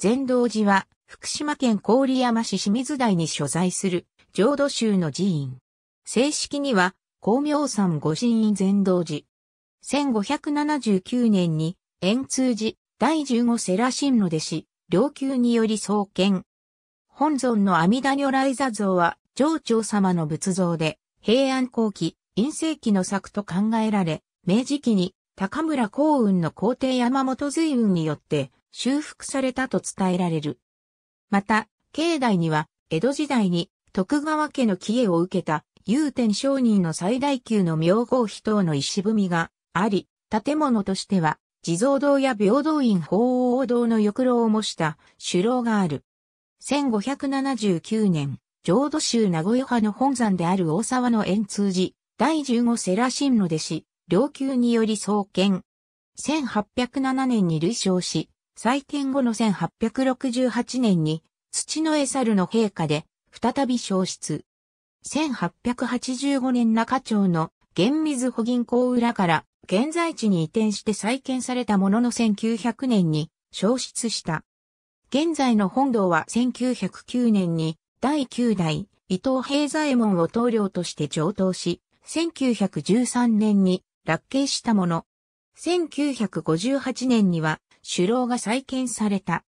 禅道寺は、福島県郡山市清水台に所在する、浄土宗の寺院。正式には、光明山御神院禅道寺。1579年に、円通寺、第15世羅神の弟子、両級により創建。本尊の阿弥陀如来座像は、上長様の仏像で、平安後期、陰世紀の作と考えられ、明治期に、高村幸雲の皇帝山本随雲によって、修復されたと伝えられる。また、境内には、江戸時代に徳川家の帰依を受けた、祐天商人の最大級の妙号碑等の石踏みがあり、建物としては、地蔵堂や平等院法王堂の浴楼を模した首楼がある。1579年、浄土宗名古屋派の本山である大沢の円通寺、第15世羅神ンの弟子、領宮により創建。1807年に類称し、再建後の1868年に土の餌猿の陛下で再び消失。1885年中町の現水保銀行裏から現在地に移転して再建されたものの1900年に消失した。現在の本堂は1909年に第9代伊藤平左衛門を棟梁として上等し、1913年に落慶したもの。1958年には首楼が再建された。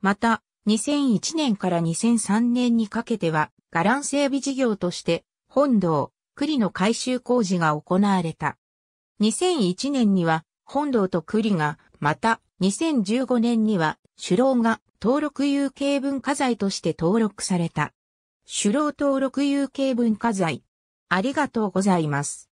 また、2001年から2003年にかけては、伽藍整備事業として、本堂、栗の改修工事が行われた。2001年には、本堂と栗が、また、2015年には、首楼が登録有形文化財として登録された。首楼登録有形文化財。ありがとうございます。